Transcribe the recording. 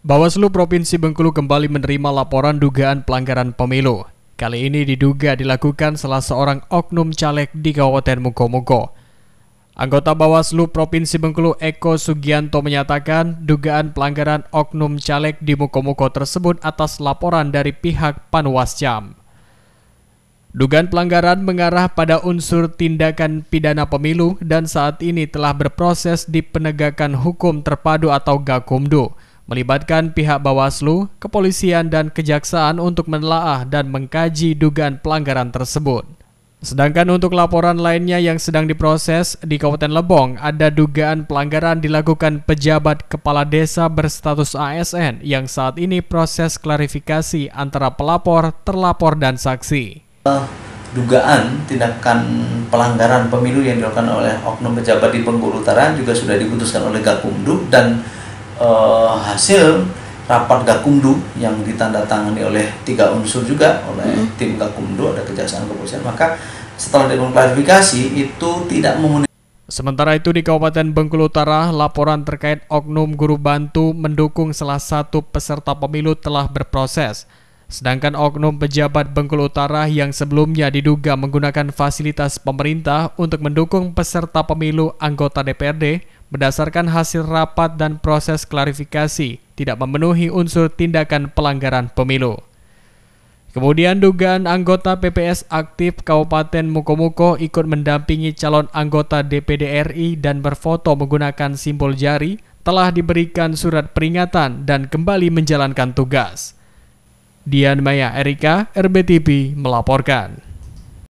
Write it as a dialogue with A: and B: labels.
A: Bawaslu Provinsi Bengkulu kembali menerima laporan dugaan pelanggaran pemilu. Kali ini diduga dilakukan salah seorang oknum caleg di Kabupaten Mukomuko. Anggota Bawaslu Provinsi Bengkulu Eko Sugianto menyatakan dugaan pelanggaran oknum caleg di Mukomuko tersebut atas laporan dari pihak Panwascam. Dugaan pelanggaran mengarah pada unsur tindakan pidana pemilu dan saat ini telah berproses di penegakan hukum terpadu atau Gakumdu melibatkan pihak Bawaslu, kepolisian, dan kejaksaan untuk menelaah dan mengkaji dugaan pelanggaran tersebut. Sedangkan untuk laporan lainnya yang sedang diproses di Kabupaten Lebong, ada dugaan pelanggaran dilakukan pejabat kepala desa berstatus ASN yang saat ini proses klarifikasi antara pelapor, terlapor, dan saksi.
B: Eh, dugaan tindakan pelanggaran pemilu yang dilakukan oleh oknum pejabat di Bengkulu juga sudah diputuskan oleh Gakumdu dan uh, hasil rapat Gakumdu yang ditandatangani oleh tiga unsur juga oleh hmm. tim Gakumdu ada kejaksaan kepolisian maka setelah dilakukan klarifikasi itu tidak memenuhi
A: Sementara itu di Kabupaten Bengkulu Utara, laporan terkait oknum guru bantu mendukung salah satu peserta pemilu telah berproses. Sedangkan oknum pejabat Bengkulu Utara yang sebelumnya diduga menggunakan fasilitas pemerintah untuk mendukung peserta pemilu anggota DPRD berdasarkan hasil rapat dan proses klarifikasi tidak memenuhi unsur tindakan pelanggaran pemilu. Kemudian dugaan anggota PPS aktif Kabupaten Mukomuko ikut mendampingi calon anggota DPD RI dan berfoto menggunakan simbol jari telah diberikan surat peringatan dan kembali menjalankan tugas. Dian Maya Erika, RBTV melaporkan.